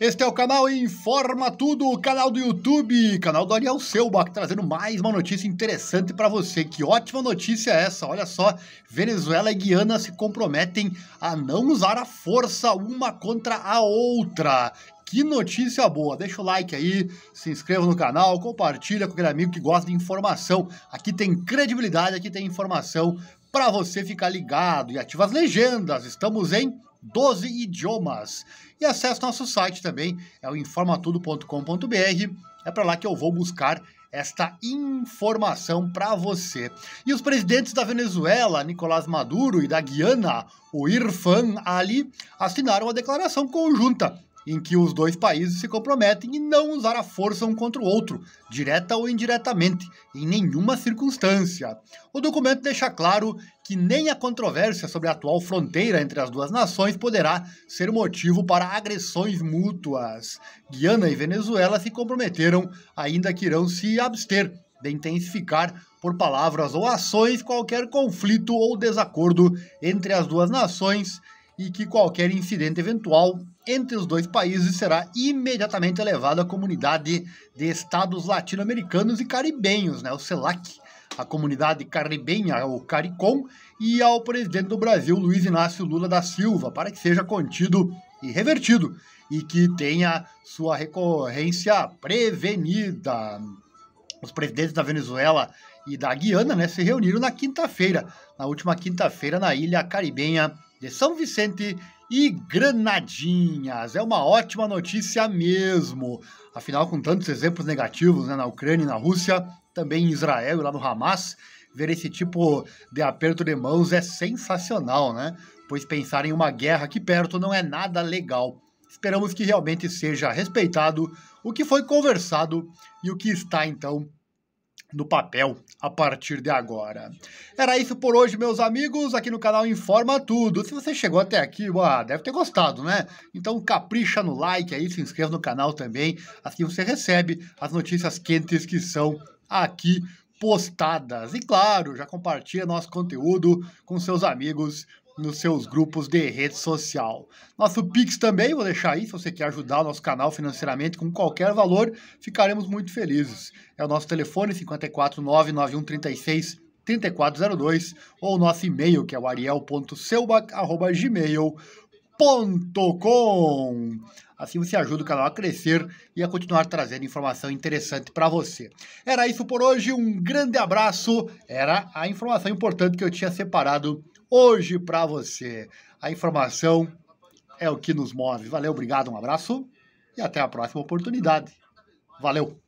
Este é o canal Informa Tudo, o canal do YouTube, canal do Ariel Selbach, trazendo mais uma notícia interessante para você. Que ótima notícia é essa, olha só. Venezuela e Guiana se comprometem a não usar a força uma contra a outra. Que notícia boa! Deixa o like aí, se inscreva no canal, compartilha com aquele amigo que gosta de informação. Aqui tem credibilidade, aqui tem informação para você ficar ligado e ativa as legendas. Estamos em 12 idiomas. E acesse nosso site também, é o informatudo.com.br. É para lá que eu vou buscar esta informação para você. E os presidentes da Venezuela, Nicolás Maduro, e da Guiana, o Irfan Ali, assinaram a declaração conjunta em que os dois países se comprometem em não usar a força um contra o outro, direta ou indiretamente, em nenhuma circunstância. O documento deixa claro que nem a controvérsia sobre a atual fronteira entre as duas nações poderá ser motivo para agressões mútuas. Guiana e Venezuela se comprometeram, ainda que irão se abster de intensificar por palavras ou ações qualquer conflito ou desacordo entre as duas nações e que qualquer incidente eventual entre os dois países será imediatamente elevado à comunidade de estados latino-americanos e caribenhos, né, o CELAC, a comunidade caribenha, o CARICOM, e ao presidente do Brasil, Luiz Inácio Lula da Silva, para que seja contido e revertido e que tenha sua recorrência prevenida. Os presidentes da Venezuela e da Guiana né, se reuniram na quinta-feira, na última quinta-feira, na ilha caribenha de São Vicente e Granadinhas. É uma ótima notícia mesmo. Afinal, com tantos exemplos negativos né, na Ucrânia e na Rússia, também em Israel e lá no Hamas, ver esse tipo de aperto de mãos é sensacional, né? Pois pensar em uma guerra aqui perto não é nada legal. Esperamos que realmente seja respeitado o que foi conversado e o que está então no papel a partir de agora. Era isso por hoje, meus amigos, aqui no canal Informa Tudo. Se você chegou até aqui, boa deve ter gostado, né? Então capricha no like aí, se inscreva no canal também, assim você recebe as notícias quentes que são aqui postadas. E claro, já compartilha nosso conteúdo com seus amigos nos seus grupos de rede social. Nosso Pix também, vou deixar aí, se você quer ajudar o nosso canal financeiramente com qualquer valor, ficaremos muito felizes. É o nosso telefone 5499136 3402 ou o nosso e-mail que é o ariel.selba@gmail.com. Assim você ajuda o canal a crescer e a continuar trazendo informação interessante para você. Era isso por hoje, um grande abraço. Era a informação importante que eu tinha separado hoje para você. A informação é o que nos move. Valeu, obrigado, um abraço e até a próxima oportunidade. Valeu!